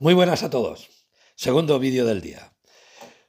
Muy buenas a todos. Segundo vídeo del día.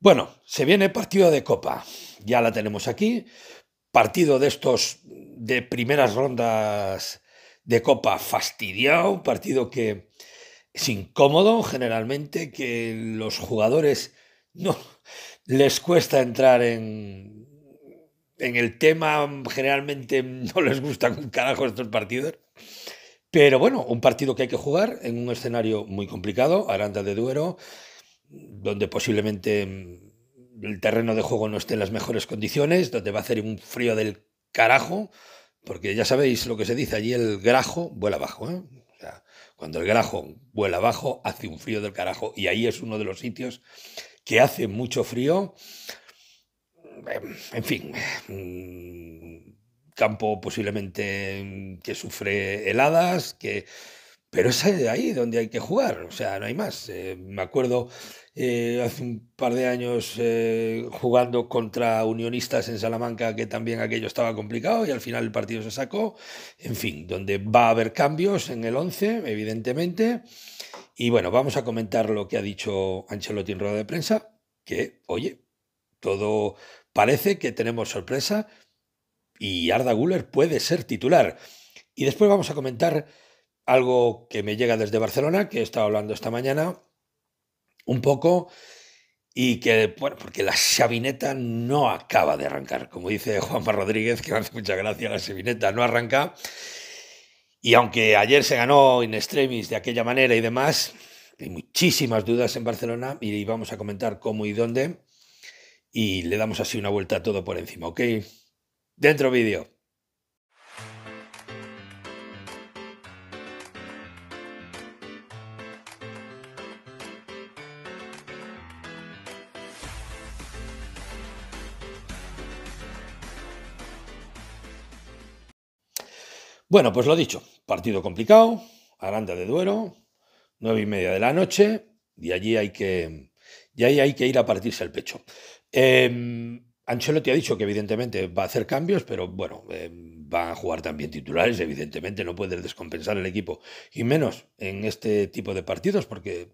Bueno, se viene partido de Copa. Ya la tenemos aquí. Partido de estos de primeras rondas de Copa fastidiado. Partido que es incómodo generalmente, que los jugadores no les cuesta entrar en, en el tema. Generalmente no les gustan un carajo estos partidos. Pero bueno, un partido que hay que jugar en un escenario muy complicado, Aranda de Duero, donde posiblemente mm, el terreno de juego no esté en las mejores condiciones, donde va a hacer un frío del carajo, porque ya sabéis lo que se dice, allí el grajo vuela abajo. ¿eh? cuando el grajo vuela abajo, hace un frío del carajo, y ahí es uno de los sitios que hace mucho frío. Em, en fin, mm, campo posiblemente mm, que sufre heladas, que... Pero es ahí donde hay que jugar, o sea, no hay más. Eh, me acuerdo eh, hace un par de años eh, jugando contra unionistas en Salamanca, que también aquello estaba complicado y al final el partido se sacó. En fin, donde va a haber cambios en el 11, evidentemente. Y bueno, vamos a comentar lo que ha dicho Ancelotti en rueda de prensa, que, oye, todo parece que tenemos sorpresa, y Arda Guller puede ser titular. Y después vamos a comentar algo que me llega desde Barcelona, que he estado hablando esta mañana un poco, y que, bueno, porque la sabineta no acaba de arrancar. Como dice Juanma Rodríguez, que me hace mucha gracia, la sabineta no arranca. Y aunque ayer se ganó en extremis de aquella manera y demás, hay muchísimas dudas en Barcelona y vamos a comentar cómo y dónde. Y le damos así una vuelta a todo por encima, ¿ok? Dentro vídeo. Bueno, pues lo dicho, partido complicado, Aranda de Duero, nueve y media de la noche, y allí hay que, ahí hay que ir a partirse el pecho. Eh, Ancelotti ha dicho que evidentemente va a hacer cambios, pero bueno, eh, van a jugar también titulares, evidentemente no puede descompensar el equipo, y menos en este tipo de partidos, porque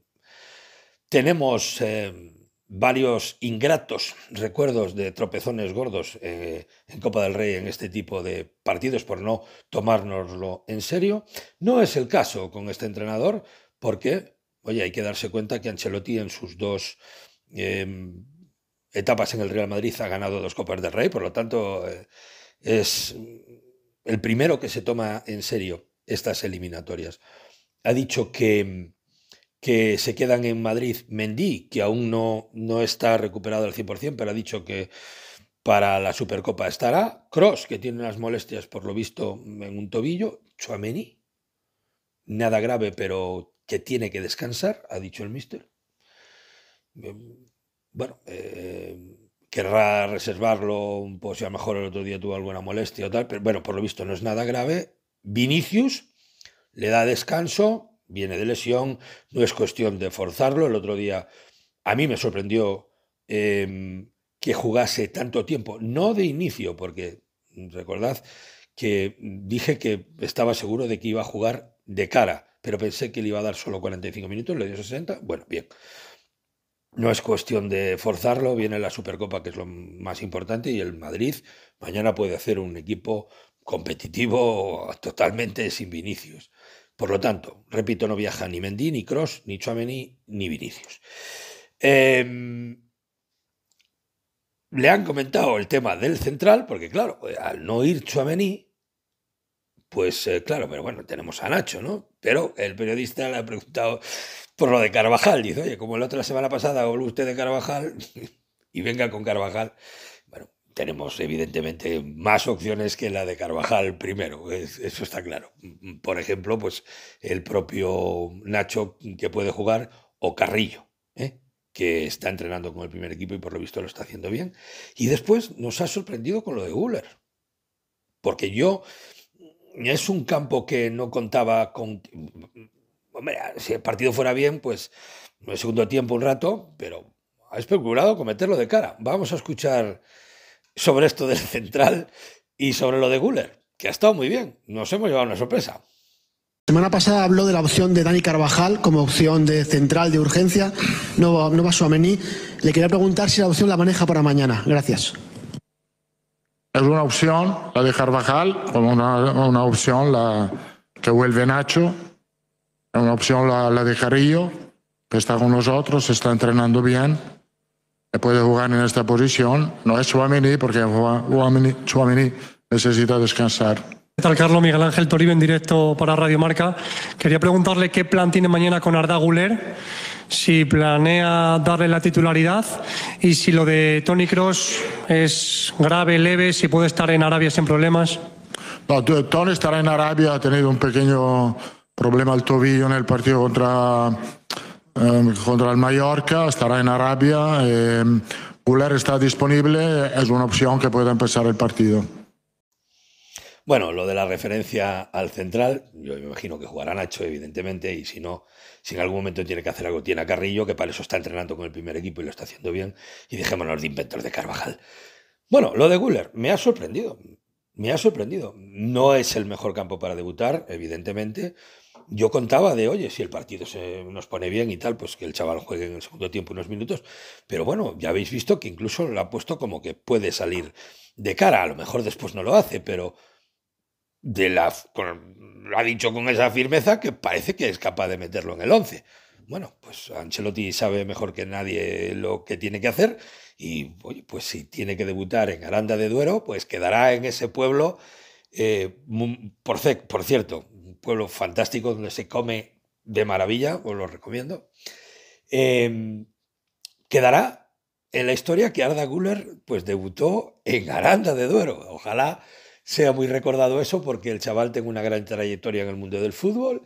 tenemos eh, varios ingratos recuerdos de tropezones gordos eh, en Copa del Rey en este tipo de partidos por no tomárnoslo en serio. No es el caso con este entrenador, porque, oye, hay que darse cuenta que Ancelotti en sus dos etapas en el Real Madrid ha ganado dos Copas del Rey, por lo tanto eh, es el primero que se toma en serio estas eliminatorias. Ha dicho que, que se quedan en Madrid Mendy, que aún no, no está recuperado al 100%, pero ha dicho que para la Supercopa estará. Cross, que tiene unas molestias por lo visto en un tobillo. Chuameni, nada grave, pero que tiene que descansar, ha dicho el mister. Em, bueno, eh, querrá reservarlo, pues a lo mejor el otro día tuvo alguna molestia o tal, pero bueno, por lo visto no es nada grave. Vinicius le da descanso, viene de lesión, no es cuestión de forzarlo. El otro día a mí me sorprendió em, que jugase tanto tiempo, no de inicio, porque recordad que dije que estaba seguro de que iba a jugar de cara, pero pensé que le iba a dar solo 45 minutos, le dio 60, bueno, bien. No es cuestión de forzarlo, viene la Supercopa, que es lo más importante, y el Madrid mañana puede hacer un equipo competitivo totalmente sin Vinicius. Por lo tanto, repito, no viaja ni Mendy, ni Cross, ni Chouameni, ni Vinicius. Em, le han comentado el tema del central, porque claro, al no ir Chouameni, pues eh, claro, pero bueno, tenemos a Nacho, ¿no? Pero el periodista le ha preguntado por lo de Carvajal. Dice, oye, como la otra semana pasada habló usted de Carvajal y venga con Carvajal. Bueno, tenemos evidentemente más opciones que la de Carvajal primero, eso está claro. Por ejemplo, pues el propio Nacho que puede jugar o Carrillo, ¿eh? que está entrenando con el primer equipo y por lo visto lo está haciendo bien. Y después nos ha sorprendido con lo de Guller, porque yo es un campo que no contaba con hombre, ah, si el partido fuera bien, pues el segundo tiempo un rato, pero ha procurado cometerlo de cara. Vamos a escuchar sobre esto del central y sobre lo de Guller, que ha estado muy bien. Nos hemos llevado una sorpresa. La semana pasada habló de la opción de Dani Carvajal como opción de central de urgencia. No, no va Suamení. Le quería preguntar si la opción la maneja para mañana. Gracias. Es una opción, la de Carvajal, como una, una opción la que vuelve Nacho una opción la, de Carrillo, que está con nosotros, se está entrenando bien, puede jugar en esta posición. No es Suamini, porque Suamini necesita descansar. ¿Qué tal, Carlos? Miguel Ángel Toribio en directo para Radio Marca. Quería preguntarle qué plan tiene mañana con Arda Guler, si planea darle la titularidad y si lo de Tony Cross es grave, leve, si puede estar en Arabia sin problemas. No, estará en Arabia, ha tenido un pequeño problema al tobillo en el partido contra, em, contra el Mallorca, estará en Arabia. Eh, em, está disponible, es una opción que pueda empezar el partido. Bueno, lo de la referencia al central, yo me imagino que jugará Nacho, evidentemente, y si no, si en algún momento tiene que hacer algo, tiene a Carrillo, que para eso está entrenando con el primer equipo y lo está haciendo bien, y dejémonos de inventor de Carvajal. Bueno, lo de Guller, me ha sorprendido, me ha sorprendido. No es el mejor campo para debutar, evidentemente, yo contaba de, oye, si el partido se nos pone bien y tal, pues que el chaval juegue en el segundo tiempo unos minutos. Pero bueno, ya habéis visto que incluso lo ha puesto como que puede salir de cara. A lo mejor después no lo hace, pero de la, ha dicho con esa firmeza que parece que es capaz de meterlo en el 11. Bueno, pues Ancelotti sabe mejor que nadie lo que tiene que hacer y, oye, pues si tiene que debutar en Aranda de Duero, pues quedará en ese pueblo eh, por, por, cierto, pueblo fantástico donde se come de maravilla, os lo recomiendo. Em, quedará en la historia que Arda Guller pues, debutó en Aranda de Duero. Ojalá sea muy recordado eso porque el chaval tiene una gran trayectoria en el mundo del fútbol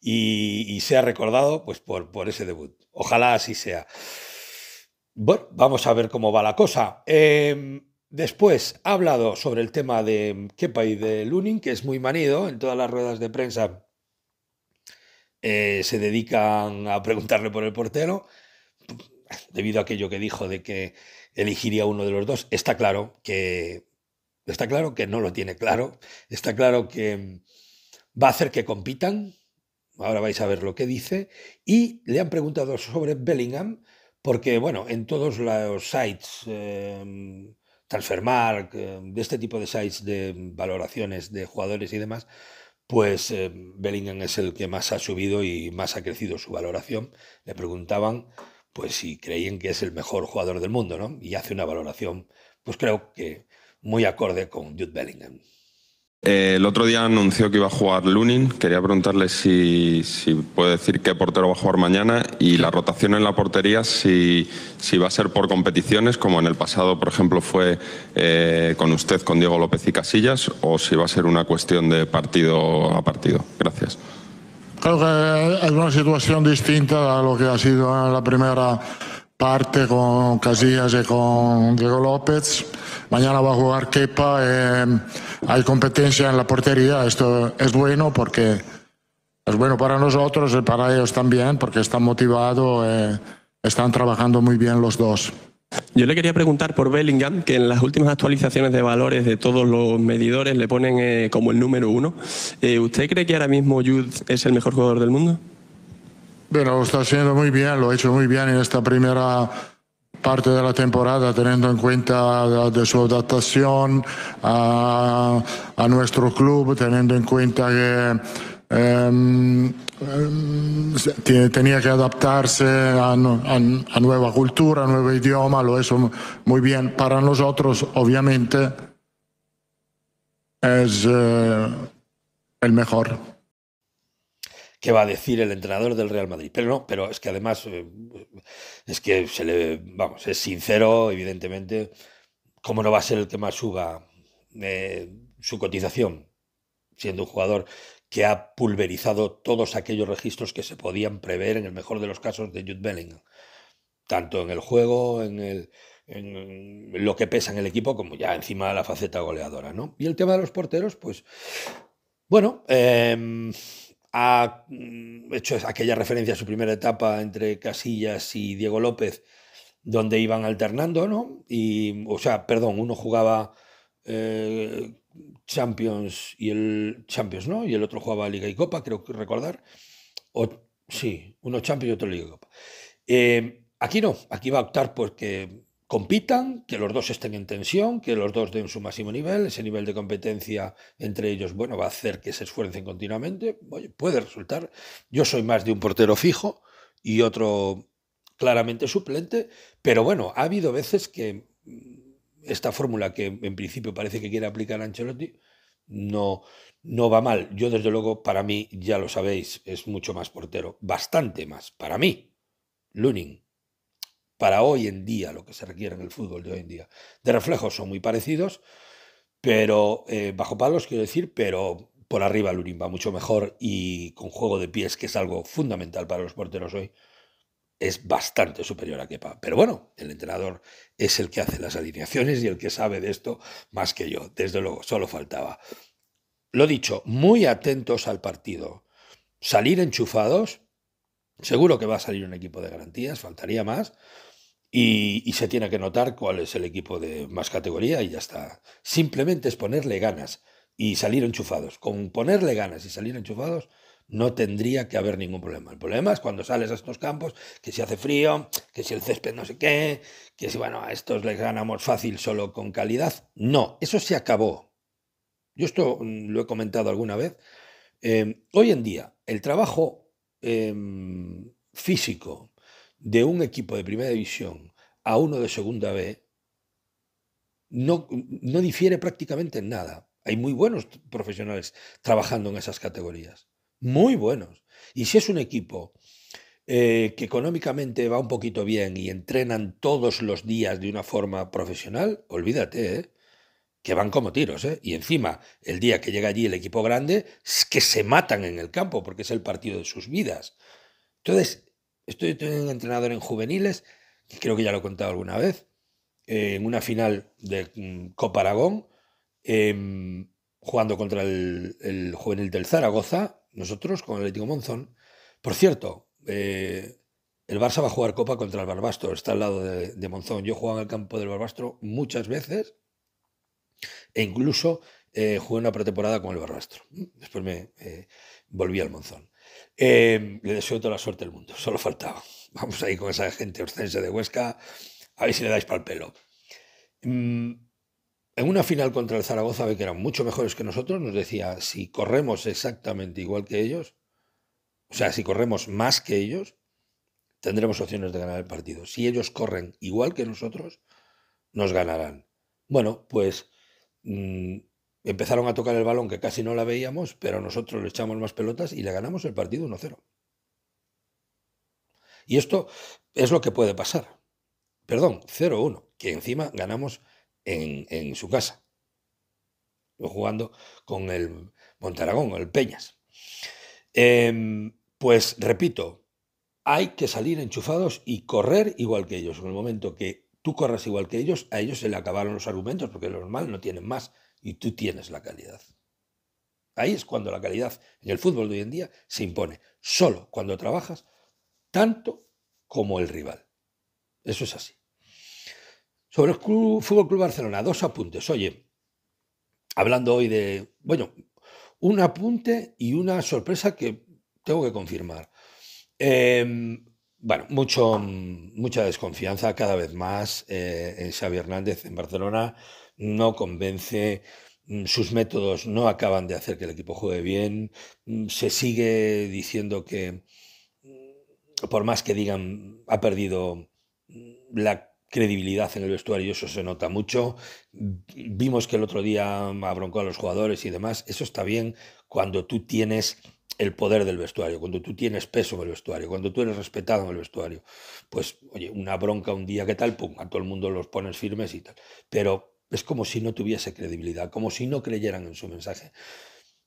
y, sea recordado pues, por, ese debut. Ojalá así sea. Bueno, vamos a ver cómo va la cosa. Em, Después ha hablado sobre el tema de Kepa y de Lunin, que es muy manido en todas las ruedas de prensa. Eh, se dedican a preguntarle por el portero, debido a aquello que dijo de que elegiría uno de los dos. Está claro que está claro que no lo tiene claro. Está claro que va a hacer que compitan. Ahora vais a ver lo que dice. Y le han preguntado sobre Bellingham, porque bueno, en todos los sites. Eh, Transfermark, eh, de este tipo de sites de valoraciones de jugadores y demás, pues eh, Bellingham es el que más ha subido y más ha crecido su valoración. Le preguntaban pues si creían que es el mejor jugador del mundo, ¿no? Y hace una valoración, pues creo que muy acorde con Jude Bellingham. Eh, el otro día anunció que iba a jugar Lunin. Quería preguntarle si, puede decir qué portero va a jugar mañana y la rotación en la portería, si, va a ser por competiciones, como en el pasado, por ejemplo, fue eh, con usted, con Diego López y Casillas, o si va a ser una cuestión de partido a partido. Gracias. Creo que es una situación distinta a lo que ha sido en la primera parte con Casillas y con Diego López. Mañana va a jugar Kepa. Em, hay competencia en la portería. Esto es bueno porque es bueno para nosotros y para ellos también porque están motivados, eh, están trabajando muy bien los dos. Yo le quería preguntar por Bellingham, que en las últimas actualizaciones de valores de todos los medidores le ponen eh, como el número uno. Eh, ¿Usted cree que ahora mismo Jude es el mejor jugador del mundo? Bueno, lo está haciendo muy bien, lo ha hecho muy bien en esta primera parte de la temporada, teniendo en cuenta de su adaptación a, nuestro club, teniendo en cuenta que em, em, tenía que adaptarse a, nueva cultura, a nuevo idioma, lo hecho muy bien. Para nosotros, obviamente, es eh, el mejor qué va a decir el entrenador del Real Madrid. Pero no, pero es que además eh, es que se le, vamos, es sincero, evidentemente, cómo no va a ser el que más suba eh, su cotización, siendo un jugador que ha pulverizado todos aquellos registros que se podían prever en el mejor de los casos de Jude Bellingham, tanto en el juego, en el en lo que pesa en el equipo, como ya encima la faceta goleadora, ¿no? Y el tema de los porteros, pues, bueno, eh, ha mm, hecho aquella referencia a su primera etapa entre Casillas y Diego López, donde iban alternando, ¿no? Y, o sea, perdón, uno jugaba eh, Champions y el Champions, ¿no? Y el otro jugaba Liga y Copa, creo que recordar. sí, uno Champions y otro Liga y Copa. Eh, aquí no, aquí va a optar porque compitan, que los dos estén en tensión, que los dos den su máximo nivel, ese nivel de competencia entre ellos, bueno, va a hacer que se esfuercen continuamente, puede resultar, yo soy más de un portero fijo y otro claramente suplente, pero bueno, ha habido veces que esta fórmula que en principio parece que quiere aplicar Ancelotti no, no va mal. Yo desde luego, para mí, ya lo sabéis, es mucho más portero, bastante más, para mí, Luning para hoy en día, lo que se requiere en el fútbol de hoy en día. De reflejos son muy parecidos, pero eh, bajo palos quiero decir, pero por arriba Lurín va mucho mejor y con juego de pies, que es algo fundamental para los porteros hoy, es bastante superior a Kepa. Pero bueno, el entrenador es el que hace las alineaciones y el que sabe de esto más que yo. Desde luego, solo faltaba. Lo dicho, muy atentos al partido. Salir enchufados, seguro que va a salir un equipo de garantías, faltaría más. Y, se tiene que notar cuál es el equipo de más categoría y ya está. Simplemente es ponerle ganas y salir enchufados. Con ponerle ganas y salir enchufados no tendría que haber ningún problema. El problema es cuando sales a estos campos, que si hace frío, que si el césped no sé qué, que si, bueno, a estos les ganamos fácil solo con calidad. No, eso se acabó. Yo esto mm, lo he comentado alguna vez. Eh, hoy en día, el trabajo em, físico, de un equipo de primera división a uno de segunda B no, difiere prácticamente en nada. Hay muy buenos profesionales trabajando en esas categorías, muy buenos. Y si es un equipo eh, que económicamente va un poquito bien y entrenan todos los días de una forma profesional, olvídate, ¿eh? que van como tiros. ¿eh? Y encima, el día que llega allí el equipo grande, es que se matan en el campo porque es el partido de sus vidas. Entonces, Estoy teniendo un entrenador en juveniles, que creo que ya lo he contado alguna vez, eh, en una final de mm, Copa Aragón, em, jugando contra el, juvenil del Zaragoza, nosotros con el Atlético Monzón. Por cierto, eh, el Barça va a jugar Copa contra el Barbastro, está al lado de, Monzón. Yo he en el campo del Barbastro muchas veces e incluso eh, jugué una pretemporada con el Barbastro. Después me volví al Monzón. Em, le deseo toda la suerte del mundo, solo faltaba. Vamos ahí con esa gente orcense de Huesca, a ver si le dais pal pelo. Mm, en una final contra el Zaragoza, que eran mucho mejores que nosotros, nos decía, si corremos exactamente igual que ellos, o sea, si corremos más que ellos, tendremos opciones de ganar el partido. Si ellos corren igual que nosotros, nos ganarán. Bueno, pues mm, empezaron a tocar el balón que casi no la veíamos, pero nosotros le echamos más pelotas y le ganamos el partido 1-0. Y esto es lo que puede pasar. Perdón, 0-1, que encima ganamos en, su casa, jugando con el Montaragón, el Peñas. Em, pues repito, hay que salir enchufados y correr igual que ellos. En el momento que tú corras igual que ellos, a ellos se le acabaron los argumentos, porque los normal no tienen más y tú tienes la calidad. Ahí es cuando la calidad en el fútbol de hoy en día se impone, solo cuando trabajas tanto como el rival. Eso es así. Sobre el Club, Fútbol Club Barcelona, dos apuntes. Oye, hablando hoy de, bueno, un apunte y una sorpresa que tengo que confirmar. Eh, bueno, mucho, mucha desconfianza cada vez más eh, en Xavi Hernández en Barcelona. No convence, mm, sus métodos no acaban de hacer que el equipo juegue bien. Mm, se sigue diciendo que, mm, por más que digan, ha perdido la credibilidad en el vestuario, eso se nota mucho. Vimos que el otro día abroncó a los jugadores y demás. Eso está bien cuando tú tienes el poder del vestuario, cuando tú tienes peso en el vestuario, cuando tú eres respetado en el vestuario, pues, oye, una bronca un día ¿qué tal, pum, a todo el mundo los pones firmes y tal. Pero es como si no tuviese credibilidad, como si no creyeran en su mensaje.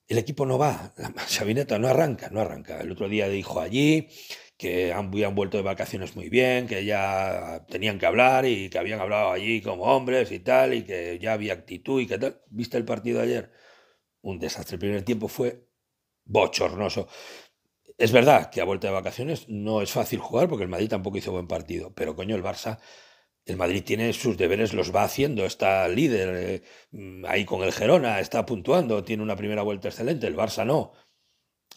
El equipo no va, la Sabineta no arranca, no arranca. El otro día dijo allí que han, vuelto de vacaciones muy bien, que ya tenían que hablar y que habían hablado allí como hombres y tal, y que ya había actitud y que tal. ¿Viste el partido ayer? Un desastre. El primer tiempo fue bochornoso. Es verdad que a vuelta de vacaciones no es fácil jugar porque el Madrid tampoco hizo buen partido, pero coño, el Barça, el Madrid tiene sus deberes, los va haciendo, está líder eh, ahí con el Gerona, está puntuando, tiene una primera vuelta excelente, el Barça no.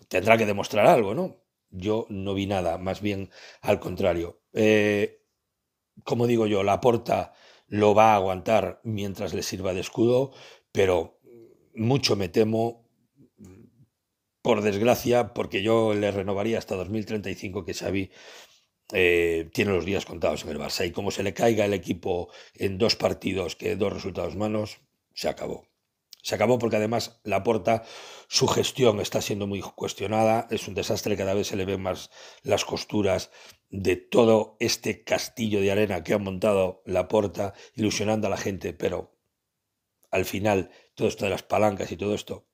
Tendrá que demostrar algo, ¿no? Yo no vi nada, más bien al contrario. Eh, como digo yo, la porta lo va a aguantar mientras le sirva de escudo, pero mucho me temo por desgracia, porque yo le renovaría hasta 2035 que Xavi eh, tiene los días contados en el Barça y como se le caiga el equipo en dos partidos, que dos resultados malos, se acabó. Se acabó porque además Laporta, su gestión está siendo muy cuestionada, es un desastre, cada vez se le ven más las costuras de todo este castillo de arena que ha montado Laporta, ilusionando a la gente, pero al final todo esto de las palancas y todo esto,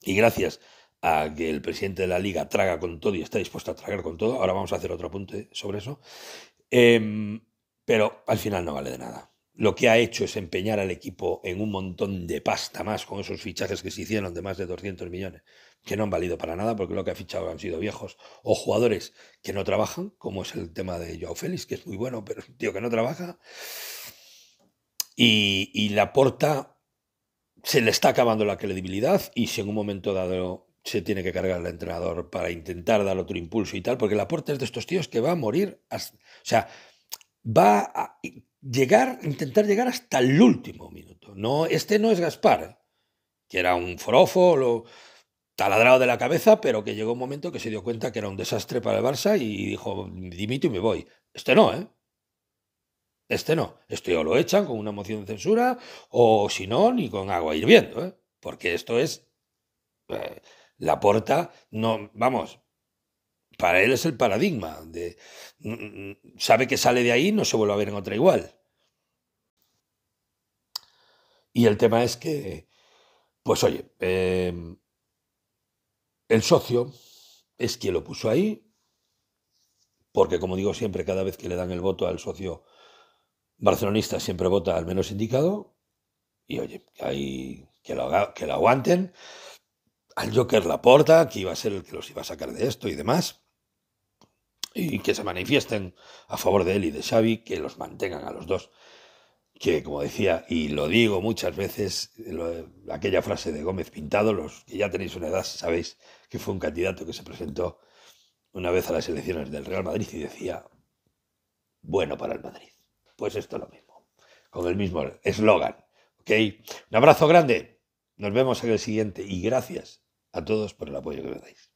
y gracias a que el presidente de la liga traga con todo y está dispuesto a tragar con todo. Ahora vamos a hacer otro apunte sobre eso. Em, pero al final no vale de nada. Lo que ha hecho es empeñar al equipo en un montón de pasta más con esos fichajes que se hicieron de más de 200 millones, que no han valido para nada porque lo que ha fichado han sido viejos o jugadores que no trabajan, como es el tema de Joao Félix, que es muy bueno, pero un tío que no trabaja. Y, y la porta se le está acabando la credibilidad y si en un momento dado se tiene que cargar el entrenador para intentar dar otro impulso y tal, porque el puerta es de estos tíos que va a morir, o sea, va a llegar, intentar llegar hasta el último minuto. No, este no es Gaspar, que era un forofo, taladrado de la cabeza, pero que llegó un momento que se dio cuenta que era un desastre para el Barça y dijo, dimito y me voy. Este no, ¿eh? Este no. Esto o lo echan con una moción de censura o si no, ni con agua hirviendo, ¿eh? Porque esto es... Eh, porta, no, vamos, para él es el paradigma. De, mm, mm, sabe que sale de ahí y no se vuelve a ver en otra igual. Y el tema es que, pues oye, em, el socio es quien lo puso ahí, porque como digo siempre, cada vez que le dan el voto al socio barcelonista siempre vota al menos indicado, y oye, que, hay, que, lo, que lo aguanten al Joker Laporta, que iba a ser el que los iba a sacar de esto y demás, y que se manifiesten a favor de él y de Xavi, que los mantengan a los dos. Que, como decía, y lo digo muchas veces, aquella frase de Gómez Pintado, los que ya tenéis una edad sabéis que fue un candidato que se presentó una vez a las elecciones del Real Madrid y decía, bueno para el Madrid. Pues esto es lo mismo, con el mismo eslogan. ¿Ok? Un abrazo grande. Nos vemos en el siguiente y gracias a todos por el apoyo que me dais.